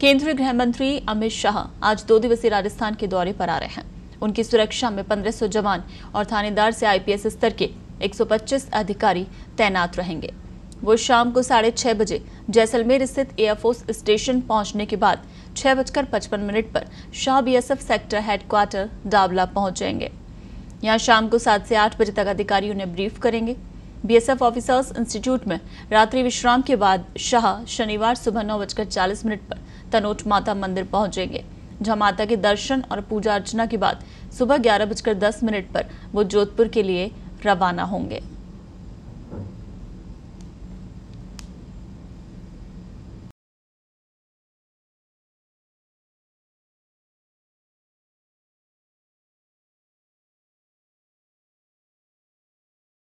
केंद्रीय गृह मंत्री अमित शाह आज दो दिवसीय राजस्थान के दौरे पर आ रहे हैं उनकी सुरक्षा में 1500 जवान और थानेदार से आईपीएस स्तर के 125 अधिकारी तैनात रहेंगे वो शाम को साढ़े छह बजे जैसलमेर स्थित एयरफोर्स स्टेशन पहुंचने के बाद छह बजकर पचपन मिनट पर Shah BSF sector headquarter Dabla पहुंच जाएंगे यहाँ शाम को सात से आठ बजे तक अधिकारी उन्हें ब्रीफ करेंगे बीएसएफ ऑफिसर्स इंस्टीट्यूट में रात्रि विश्राम के बाद शाह शनिवार सुबह नौ बजकर चालीस मिनट पर तनोट माता मंदिर पहुंचेंगे जहां माता के दर्शन और पूजा अर्चना के बाद सुबह ग्यारह बजकर दस मिनट पर वो जोधपुर के लिए रवाना होंगे